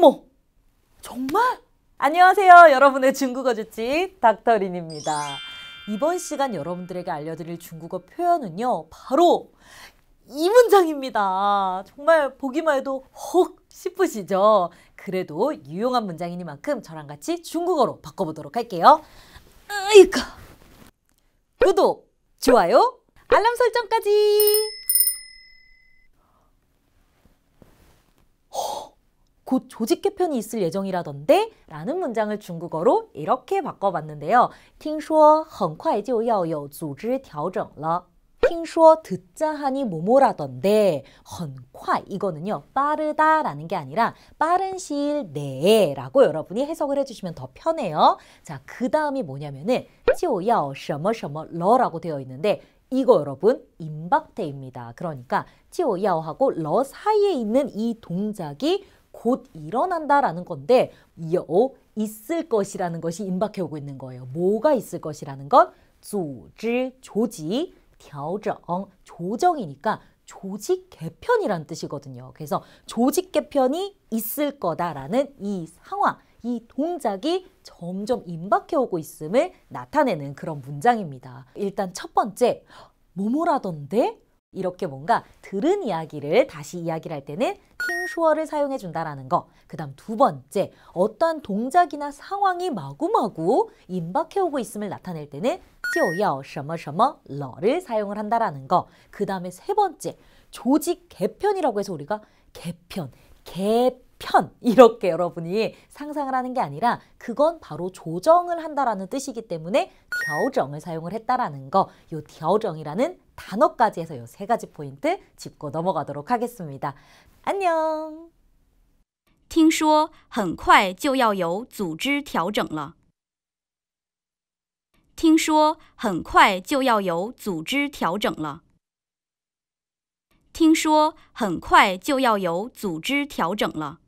어머! 정말? 안녕하세요. 여러분의 중국어 주치 닥터린입니다. 이번 시간 여러분들에게 알려드릴 중국어 표현은요. 바로 이 문장입니다. 정말 보기만 해도 혹 싶으시죠? 그래도 유용한 문장이니만큼 저랑 같이 중국어로 바꿔보도록 할게요. 으이까! 구독, 좋아요, 알람 설정까지! 곧 조직 개편이 있을 예정이라던데 라는 문장을 중국어로 이렇게 바꿔봤는데요. 听说很快就要有组织调整了.听说 듣자 하니 뭐뭐라던데 很快 이거는요 빠르다 라는 게 아니라 빠른 시일 내에 라고 여러분이 해석을 해주시면 더 편해요 자 그 다음이 뭐냐면은 就要什么什么了 라고 되어 있는데 이거 여러분 임박태입니다 그러니까 就要하고 러 사이에 있는 이 동작이 곧 일어난다라는 건데 요 있을 것이라는 것이 임박해 오고 있는 거예요. 뭐가 있을 것이라는 건 조지 조지调整 조정이니까 조직 개편이란 뜻이거든요. 그래서 조직 개편이 있을 거다라는 이 상황, 이 동작이 점점 임박해 오고 있음을 나타내는 그런 문장입니다. 일단 첫 번째, 뭐뭐라던데? 이렇게 뭔가 들은 이야기를 다시 이야기를 할 때는 팅슈어를 사용해 준다라는 거. 그다음 두 번째, 어떠한 동작이나 상황이 마구마구 임박해 오고 있음을 나타낼 때는 就要什么什么了를 사용을 한다라는 거. 그다음에 세 번째, 조직 개편이라고 해서 우리가 개편, 개편 이렇게 여러분이 상상을 하는 게 아니라 그건 바로 조정을 한다라는 뜻이기 때문에 调정을 사용을 했다라는 거, 요调정이라는 단어까지 해서 요세 가지 포인트 짚고 넘어가도록 하겠습니다. 안녕. 听说很快就要有组织调整了。听说很快就要有组织调整了。